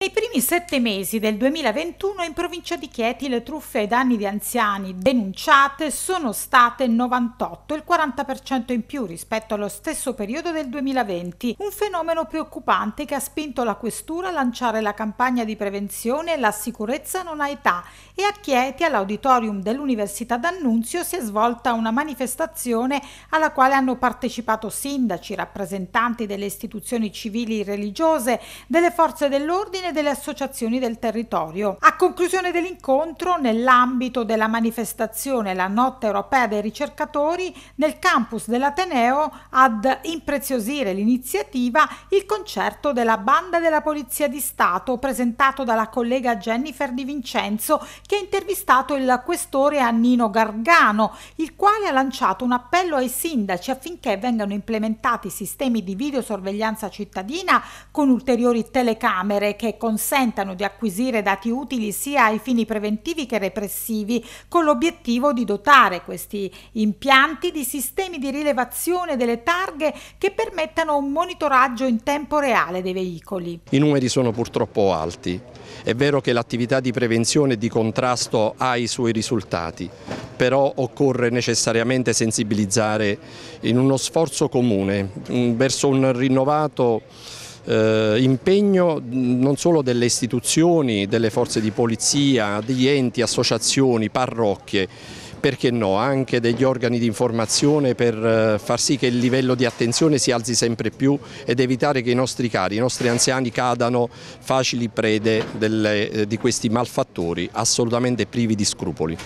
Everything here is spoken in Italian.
Nei primi sette mesi del 2021 in provincia di Chieti le truffe ai danni di anziani denunciate sono state 98, il 40% in più rispetto allo stesso periodo del 2020, un fenomeno preoccupante che ha spinto la Questura a lanciare la campagna di prevenzione La sicurezza non ha età e a Chieti all'auditorium dell'Università d'Annunzio si è svolta una manifestazione alla quale hanno partecipato sindaci, rappresentanti delle istituzioni civili e religiose, delle forze dell'ordine ordine delle associazioni del territorio. A conclusione dell'incontro, nell'ambito della manifestazione La Notte Europea dei Ricercatori, nel campus dell'Ateneo ad impreziosire l'iniziativa il concerto della Banda della Polizia di Stato presentato dalla collega Jennifer Di Vincenzo che ha intervistato il questore Annino Gargano, il quale ha lanciato un appello ai sindaci affinché vengano implementati sistemi di videosorveglianza cittadina con ulteriori telecamere che consentano di acquisire dati utili sia ai fini preventivi che repressivi, con l'obiettivo di dotare questi impianti di sistemi di rilevazione delle targhe che permettano un monitoraggio in tempo reale dei veicoli. I numeri sono purtroppo alti. È vero che l'attività di prevenzione e di contrasto ha i suoi risultati, però occorre necessariamente sensibilizzare in uno sforzo comune verso un rinnovato eh, impegno non solo delle istituzioni, delle forze di polizia, di enti, associazioni, parrocchie, perché no, anche degli organi di informazione per eh, far sì che il livello di attenzione si alzi sempre più ed evitare che i nostri cari, i nostri anziani cadano facili prede delle, eh, di questi malfattori assolutamente privi di scrupoli.